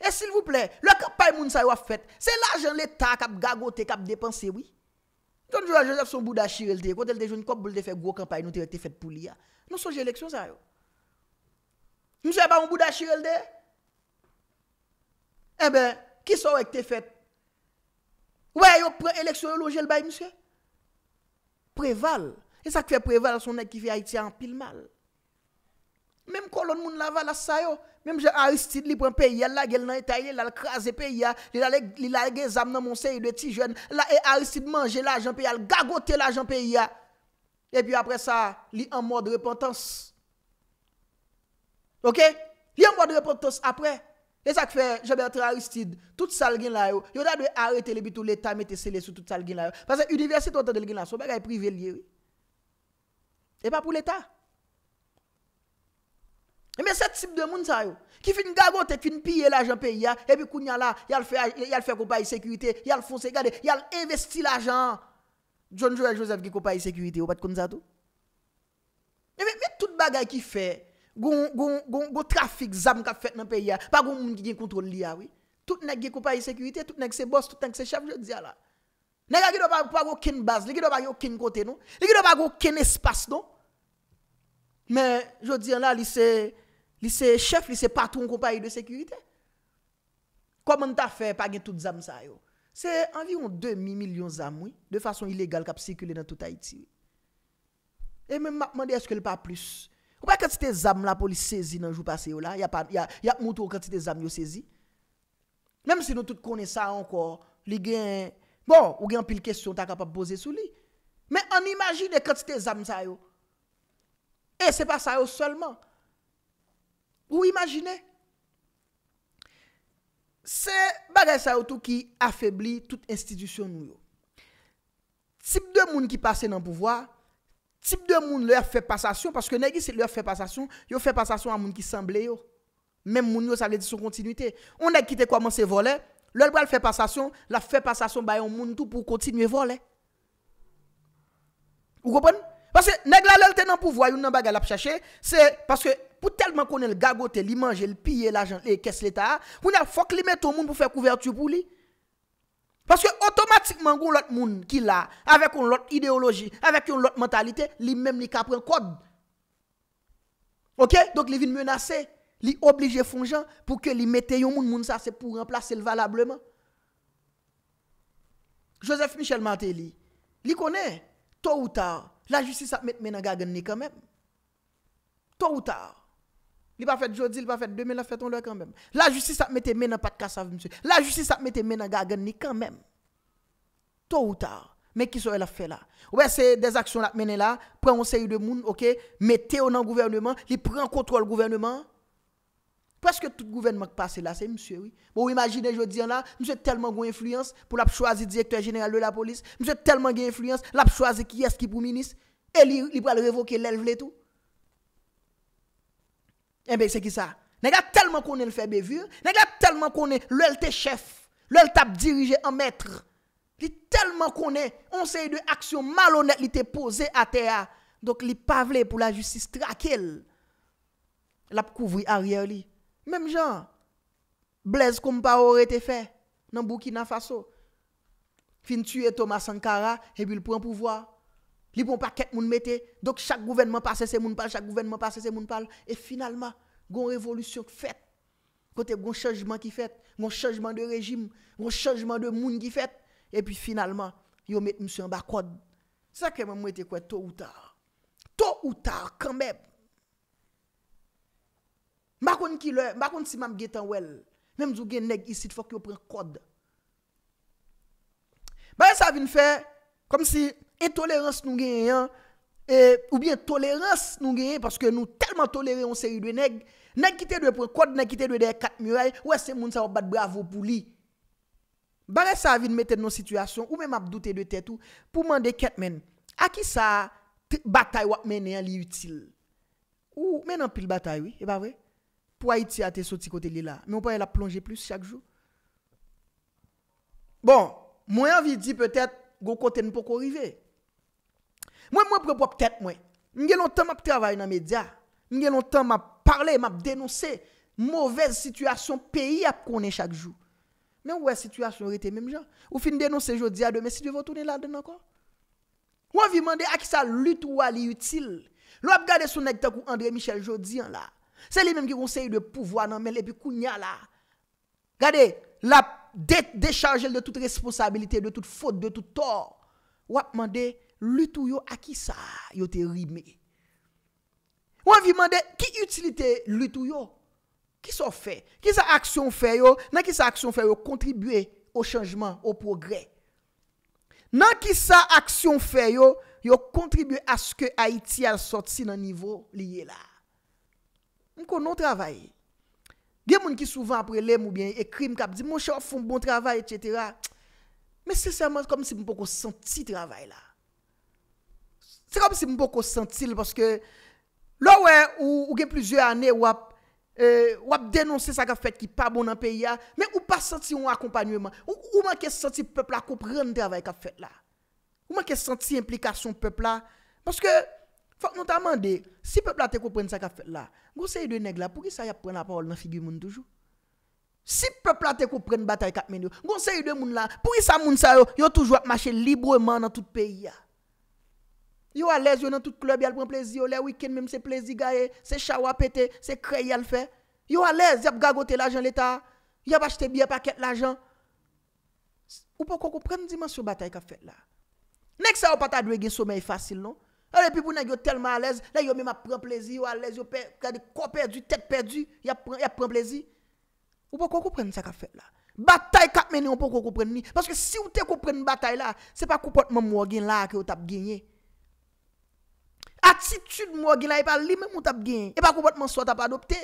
E s'il vous plè, lò kapay moun sa yo a fwet, se l'ajen l'Etat kap gagote, kap depanse, oui. Ton Jouan Joseph son bouda chirelde, kote l'de jouni kok boul de fèk gwo kapay, nou te fèk te fèk pou li ya. Nou son j'e l'eksyon sa yo. Mse ba moun bouda chirelde, e ben, ki son wèk te fèk? Ouè yo pre-eleksyon yo lo jel bay, mse? Preval. E sa kfe preval son ek ki fè Aitia an pil mal. Mem kolon moun la vala sa yo, Mèm jè Aristide li pren peyè, la gel nan etayè, lal krasè peyè, li la legè zam nan monsè, li dwe ti jwen, la e Aristide manjè la jen peyè, lal gagote la jen peyè. E pi apre sa, li an mòd repotans. Ok? Li an mòd repotans apre. E sak fè, jè be atre Aristide, tout sal gen la yo, yo da dwe arete le bitou l'Etat mette sèle sou tout sal gen la yo. Pase universite otan del gen la, sou bagay privé liye. E pa pou l'Etat. Eme, eh set tip de moun sa yo. Ki fin gagote, fin piye l'ajan peyi ya, ebi kounya la, yal fè kopayi sekwite, yal fonsè gade, yal investi l'ajan John Joel Joseph ki kopayi sekwite, ou pat konzato. Eme, mi tout bagay ki fè, goun, goun, goun, goun, goun trafik zam kat fèt nan peyi ya, pa goun moun ki gen kontrol li ya, oui. Tout nèk ki kopayi sekwite, tout nèk ki se bòs, tout nèk ki se chèv, je diya la. Nèk a ki do pa, pa goun ken baz, li ki do pa goun ken kote nou, li ki do Li se chef, li se patron kou pa yi de sekurite. Kouman ta fe, pa gen tout zame sa yo. Se anvi yon 2.000.000 zame, oui, de fason ilegal kap sikule nan tout Haiti. E men mande eske li pa plus. Kouman katite zame la pou li sezi nan jou pase yo la, ya moutou katite zame yo sezi. Nem si nou tout kone sa ankor, li gen, bon, ou gen pil kesyon ta kapap boze sou li. Men an imagine katite zame sa yo. E se pa sa yo solman. Ou imajine? Se bagay sa yotou ki afebli tout institisyon nou yo. Tip de moun ki pase nan pouvoi, tip de moun lè fè passasyon, paske negi se lè fè passasyon, yo fè passasyon a moun ki sanble yo. Mem moun yo sa lè diso kontinuité. Ou negi ki te kwa manse volè, lè lè fè passasyon, lè fè passasyon bayan moun tou pou kontinuye volè. Ou kopon? Paske neg la lè lè te nan pouvoi, yon nan bagay la pchache, se paske pour tellement qu'on le gagoté, le manger, le piller l'argent, les caisses l'État, on a faut qu'il mette le monde pour faire couverture pour lui. Parce que automatiquement, l'autre monde qui l'a, avec une autre idéologie, avec une autre mentalité, lui-même, il prend code. Ok? Donc, il vient menacer, il oblige Fonjan pour que lui mette au monde, monde ça, c'est pour remplacer le valablement. Joseph Michel Martelly, il connaît, tôt ou tard, la justice a mettre en gagne quand même. Tôt ou tard. Il pas fait aujourd'hui, il pas fait demain, il a fait ton quand même. La justice a mis tes dans pas de cassave, monsieur. La justice ça mis tes mains dans gargani quand même. Tôt ou tard. Mais qui serait la fait là? Ouais, c'est des actions là menées là, prend un série de monde, OK, mettez au dans gouvernement, il prend contrôle gouvernement. Presque que tout gouvernement qui passe là, c'est monsieur, oui. Bon, imaginez, je dis là, monsieur tellement d'influence influence pour la choisir directeur général de la police, monsieur tellement d'influence, influence, la choisir qui est-ce qui est pour ministre, et il va révoquer l'élève tout. Ebe, se ki sa, negat telman kone l febevur, negat telman kone l el te chef, l el tap dirije an metre. Li telman kone, onseye de aksyon malonet li te pose a te a. Dok li pavle pou la justis trakel. Lap kouvri a ryer li. Mem jan, blez koum pa or ete fe, nan bou ki nan faso. Fin tue Thomas Sankara, ebi l pou an pouvoa. li pou an pa ket moun mette, dok chak gouvenman pa se se moun pal, chak gouvenman pa se se moun pal, e finalman, goun revolusyon ki fet, kote goun chejman ki fet, goun chejman de rejim, goun chejman de moun ki fet, e pi finalman, yo mette msè an ba kod. Sa keman mwete kwen to ou ta. To ou ta, kanmèb. Makon ki lè, makon si mam getan wèl, mèm zou gen neg isit, fok yo pre kod. Ba yon sa vin fè, kom si, entolérans nou gen yon, e, ou bien tolérans nou gen yon, paske nou telman toléré on se yi dwe neg, neg ki te dwe prekod, neg ki te dwe de kat murey, wè se moun sa wap bat bravo pou li. Barè sa avi nou mette nou situasyon, ou men map doute dwe tet ou, pou mande ket men, aki sa batay wak men yon li yutil. Ou men an pil batay, e pou a iti ate soti kote li la, men wap an la plonje plus chak jou. Bon, mwen avi di pwetet, gwo kote nou poko rivey, Mwen mwen prepo ptet mwen. Mwen gen lontan map travay nan media. Mwen gen lontan map parle, map denonse. Mouvez sitwasyon peyi ap konen chak jou. Men wè sitwasyon rete menm jan. Ou fin denonse jodi ade, mwen si devon tounen lade nan kon. Mwen vi mande ak sa lut wali yutil. Lop gade sou negta kou André Michel Jodien la. Se li menm ki ronsen yu de pouvoan nan mele pi kounya la. Gade, lop dete de chanjel de tout responsabilite, de tout fote, de tout tor. Wap mande, Lutou yo a ki sa yo te rime? Ou an vi mande, ki utilite lutou yo? Ki sa a aksyon fe yo? Nan ki sa aksyon fe yo, kontribuye o chanjman, o progre. Nan ki sa aksyon fe yo, yo kontribuye aske a iti al sotsi nan nivou liye la. M konon travaye. Gen moun ki souvan apre lem ou bien ekrim kap, di moun chan foun bon travaye, etc. Men se seman kom si m pou kon senti travaye la. Se kap si mbo ko sentil, paske lò wè ou gen plizye anè wap wap denonsè sa ka fèt ki pa bon nan peyi ya, men ou pa senti yon akompanyouman. Ou man ke senti pepla koupren te avay ka fèt la? Ou man ke senti implikasyon pepla? Paske, fòk notamande, si pepla te koupren sa ka fèt la, gonsè yon dè neg la, pou ki sa yon pren la pòl nan figy moun toujou? Si pepla te koupren batay katmen yo, gonsè yon dè moun la, pou ki sa moun sa yo, yo toujou ap mache libreman nan tout peyi ya. Yo alèz yon nan tout klub yal pren plezi yo, lè wikend mèm se plezi gaye, se chawa pète, se kre yal fè. Yo alèz yop gagote l'ajan l'eta, yop achete biye paket l'ajan. Ou non? pou koukou pren dimans yon batay ka fet la. Nèk sa ou pata dwe gen somè yon fasil non? A lè pipou nan yon telman alèz, lè yon mèm a pren plezi, yo alèz yon kade ko perdi, tet perdi, yop pren plezi. Ou pou koukou pren se ka fet la. Batay katmeni ou pou koukou pren ni. Paske si ou te koukou pren batay la, se pa koupot mèm wò gen la Attitude moi qui n'a pas lui même on t'a gagné et pas comportement soit pas adopté.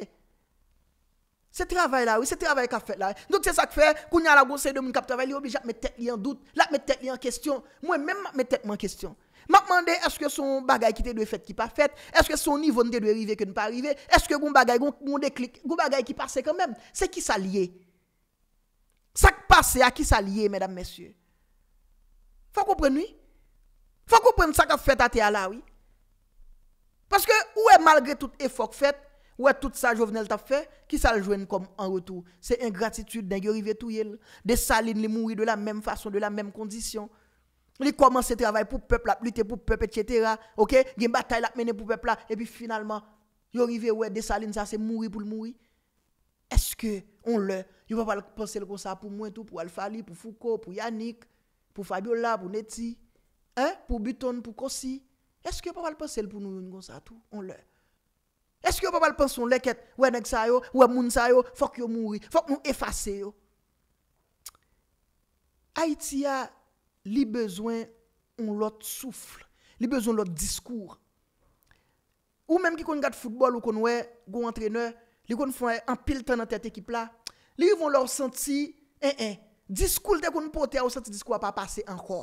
C'est travail là, oui, c'est travail qu'a fait là. Donc c'est ça qui fait qu'on a la grosse de mon cap travail, il obligé de mettre tête en doute, là mettre tête en question. Moi même mettre tête en question. M'a demandé est-ce que son bagage qui était de fait qui pas fait Est-ce que son niveau n'était de arriver que ne pas arriver Est-ce que mon bagage mon déclic, mon bagage qui passait quand même C'est qui ça lié Ça passé à qui ça lié mesdames messieurs Faut comprendre oui. Faut comprendre ça qu'a fait à là oui. Parce que, où est malgré tout effort fait, où est tout ça Jovenel t'a fait, qui ça le joue comme en retour C'est ingratitude d'un arrivé tout Des salines, les mourir de la même façon, de la même condition. Ils commencent à travailler pour le peuple, à lutter pour le peuple, etc. Ok Il y une bataille mener pour le peuple, et puis finalement, ils arrivent, ouais, des salines, ça c'est mourir pour le mourir. Est-ce que on le, il va pas penser comme ça pour moi tout, pour Alfali, pour Foucault, pour Yannick, pour Fabiola, pour Neti, hein, pour Buton, pour Kossi Eske yo pa pal panse l pou nou yon gonsatu? On lè. Eske yo pa pal panse yon lè ket wè nèk sa yo, wè moun sa yo, fok yo mouri, fok nou efase yo. Haitia, li bezwen yon lot soufle. Li bezwen yon lot diskour. Ou mèm ki kon gade fútbol ou kon wè goun treneur, li kon fwen anpil tè nan tèt ekip la, li yon lò senti en en. Diskour te kon pote a ou senti diskour pa pase ankò.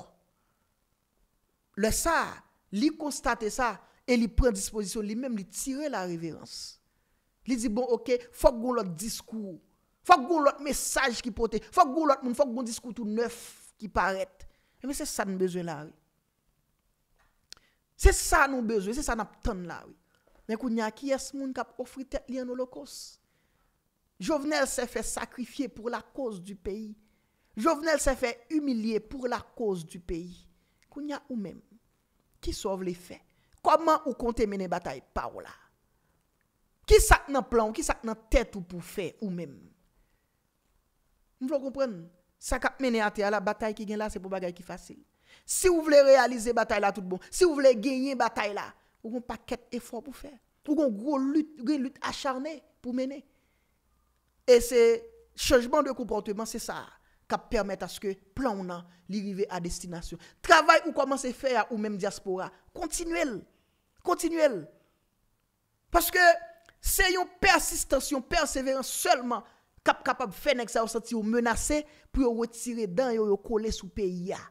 Le sa a. Li constate ça et il prend disposition lui-même, il tire la révérence. Il dit bon OK, faut qu'on l'autre discours, faut qu'on l'autre message qui porte, faut qu'on l'autre monde, faut qu'on discours tout neuf qui paraît. Mais eh c'est ça nous besoin là. C'est ça nous besoin, c'est ça nous besoin là. Oui. Mais qu'on y a qui est-ce monde qui a tête li en holocauste Jovenel s'est fait sacrifier pour la cause du pays. Jovenel s'est fait humilier pour la cause du pays. Qu'on y a ou même qui sauve les faits? Comment vous comptez mener bataille par là? Qui ça dans plan, qui ça dans tête ou pour faire ou même? Vous voulez comprendre. Ça qui voulez à la bataille qui gagne là, c'est pour bagaille qui facile. Si vous voulez réaliser bataille là tout bon, si vous voulez gagner bataille là, vous avez un paquet effort pour faire. Vous avez une grosse lutte, une lutte acharnée pour mener. Et c'est changement de comportement, c'est ça. kap permet aske plan ou nan li rive a destinasyon. Travay ou koman se fè ya ou men diaspora, kontinuel, kontinuel. Paske se yon persistans, yon perseverans, selman kap kapab fè nek sa ou sati ou menase, pou yo wotire dan yo yo kole sou pe ya.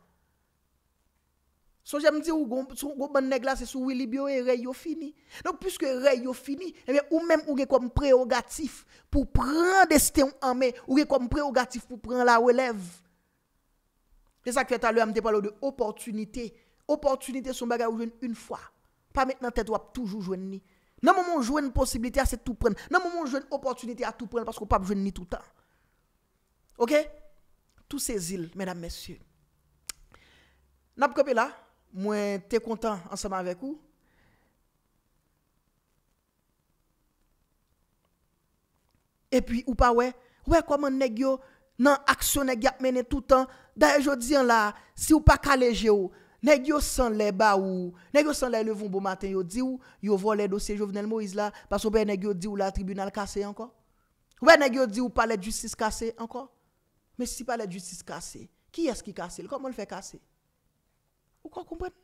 So jèm di ou goun bon nek la se sou ou libyo e rey yo fini. Non pwiske rey yo fini, eh ou mèm ou ge kom preogatif pou pran deste ou amè, ou ge kom preogatif pou pran la ou elèv. Desak fè talè am te palo de oportunite. Oportunite sou bagay ou jwen un fwa. Pa mèt nan tèt wap toujou jwen ni. Nan moun moun jwen posibilite a se tou pren. Nan moun moun jwen oportunite a tou pren paskou pap jwen ni toutan. Ok? Tout se zil, mèdam mèsyou. Nap kope la? Mwen te kontan anseman vek ou. E pi ou pa we? We koman negyo nan aksyon negyap menen toutan? Da e jodi an la, si ou pa kaleje ou, negyo san le ba ou, negyo san le levon bo maten, yo di ou, yo vo le dosye jovenel Moïse la, pas ou be negyo di ou la tribunal kase anko? We negyo di ou pa le justice kase anko? Me si pa le justice kase, ki eski kase? Lekon mwen fe kase? Ou quoi comprendre?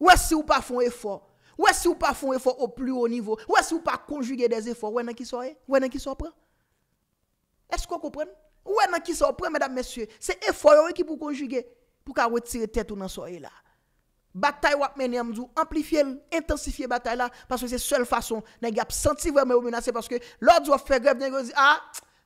Ou si ou pas font effort? Ou si ou pas font effort au plus ou niveau? Ou si ou pas conjuguer des efforts? Ou enan qui so e? Ou Vous qui so Est-ce que vous comprenez Ou est-ce qui pas, mesdames, messieurs C'est effort qui vous conjuguer, pour qu'on retire tête ou dans soirée là. Bataille ou mener amdou, amplifier, intensifier bataille là, parce que c'est la seule façon, de sentir senti vraiment menacé, parce que l'autre doit faire grève, vous dit, ah,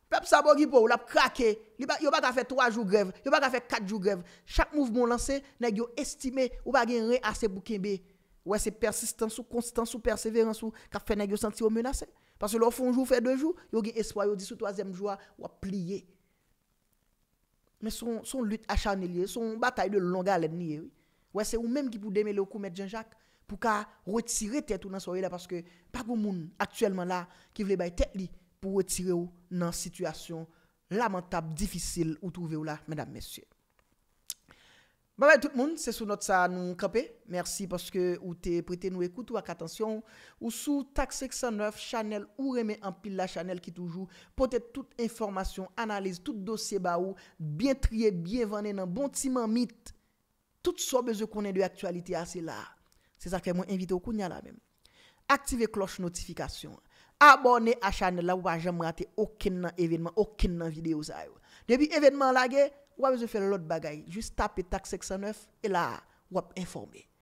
Peuple ça pour ou la craqué. Il n'a pas fait trois jours grève, il n'a pas fait quatre jours grève. Chaque mouvement lancé, nèg est estimé ou pas gagne rien assez pour kembe. Ouais, c'est persistance ou constance ou persévérance ou qui fait nèg yo sentir menacé. Parce que fait un jour fait deux jours, il y a espoir, ou dit sur troisième jour ou plié. Mais son son lutte acharnée, son bataille de longue haleine Oui. c'est ou même qui pour démêler le coup mettre Jean-Jacques pour retirer tête ou dans soirée là parce que pas de monde actuellement là qui veut bailler tête li pou etire ou nan sitwasyon lamentab, difisil ou touve ou la, menam mesye. Ba bon, bay tout moun, se sou not sa nou krepe, mersi paske ou te prete nou ekoute, ou ak atensyon, ou sou tak 609, chanel ou reme ampil la chanel ki toujou, pote tout informasyon, analize tout dosye ba ou, bien triye, bien vane nan bon timan mit, tout sobe ze konen de aktualite a ah, se la. Se sa ke mwen invite ou kounya la men. Aktive kloche notifikasyon, abone a chanel la w wajan mwate okin nan evenman, okin nan video zayou. Debi evenman la ge, w wazou fè lout bagay, jist tapit tak 609, e la wap informe.